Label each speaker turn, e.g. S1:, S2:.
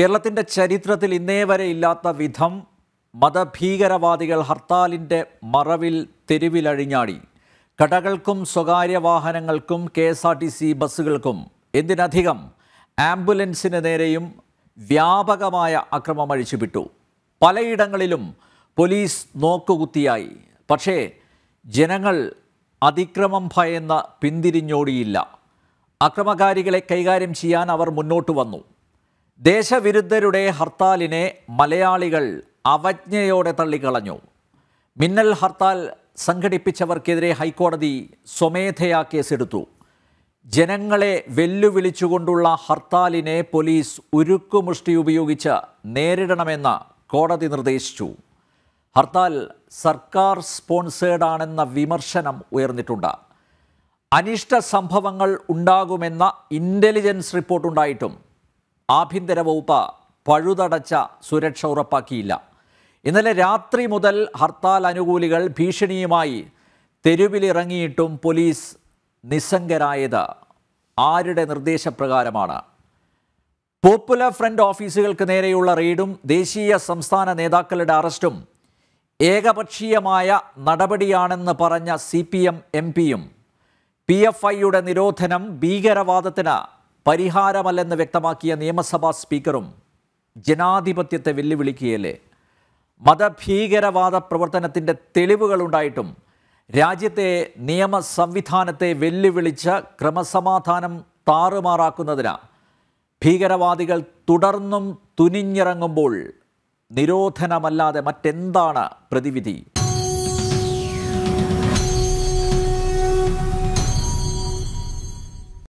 S1: കേരളത്തിൻ്റെ ചരിത്രത്തിൽ ഇന്നേ വരെ ഇല്ലാത്ത വിധം മതഭീകരവാദികൾ ഹർത്താലിൻ്റെ മറവിൽ തെരുവിലഴിഞ്ഞാടി കടകൾക്കും സ്വകാര്യ വാഹനങ്ങൾക്കും K S R T C ബസ്സുകൾക്കും എന്തിനധികം ആംബുലൻസിന് നേരെയും വ്യാപകമായ അക്രമം അഴിച്ചുവിട്ടു പലയിടങ്ങളിലും പോലീസ് നോക്കുകുത്തിയായി പക്ഷേ ജനങ്ങൾ അതിക്രമം ഭയന്ന പിന്തിരിഞ്ഞോടിയില്ല അക്രമകാരികളെ കൈകാര്യം ചെയ്യാൻ അവർ മുന്നോട്ട് വന്നു ദേശവിരുദ്ധരുടെ ഹർത്താലിനെ മലയാളികൾ അവജ്ഞയോടെ തള്ളിക്കളഞ്ഞു മിന്നൽ ഹർത്താൽ സംഘടിപ്പിച്ചവർക്കെതിരെ ഹൈക്കോടതി സ്വമേധയാ കേസെടുത്തു ജനങ്ങളെ വെല്ലുവിളിച്ചുകൊണ്ടുള്ള ഹർത്താലിനെ പോലീസ് ഉരുക്കുമുഷ്ടി ഉപയോഗിച്ച് നേരിടണമെന്ന് കോടതി നിർദ്ദേശിച്ചു ഹർത്താൽ സർക്കാർ സ്പോൺസേഡ് ആണെന്ന വിമർശനം ഉയർന്നിട്ടുണ്ട് അനിഷ്ട സംഭവങ്ങൾ ഉണ്ടാകുമെന്ന ഇൻ്റലിജൻസ് റിപ്പോർട്ടുണ്ടായിട്ടും ആഭ്യന്തര വകുപ്പ് പഴുതടച്ച സുരക്ഷ ഉറപ്പാക്കിയില്ല ഇന്നലെ രാത്രി മുതൽ ഹർത്താൽ അനുകൂലികൾ ഭീഷണിയുമായി തെരുവിലിറങ്ങിയിട്ടും പോലീസ് നിസ്സംഗരായത് ആരുടെ നിർദ്ദേശപ്രകാരമാണ് പോപ്പുലർ ഫ്രണ്ട് ഓഫീസുകൾക്ക് നേരെയുള്ള റെയ്ഡും ദേശീയ സംസ്ഥാന നേതാക്കളുടെ അറസ്റ്റും ഏകപക്ഷീയമായ നടപടിയാണെന്ന് പറഞ്ഞ സി പി എം എം പിയും പി എഫ് ഐയുടെ നിരോധനം ഭീകരവാദത്തിന് പരിഹാരമല്ലെന്ന് വ്യക്തമാക്കിയ നിയമസഭാ സ്പീക്കറും ജനാധിപത്യത്തെ വെല്ലുവിളിക്കുകയല്ലേ മതഭീകരവാദ പ്രവർത്തനത്തിൻ്റെ തെളിവുകളുണ്ടായിട്ടും രാജ്യത്തെ നിയമ സംവിധാനത്തെ വെല്ലുവിളിച്ച ക്രമസമാധാനം താറുമാറാക്കുന്നതിന് ഭീകരവാദികൾ തുടർന്നും തുനിഞ്ഞിറങ്ങുമ്പോൾ നിരോധനമല്ലാതെ മറ്റെന്താണ് പ്രതിവിധി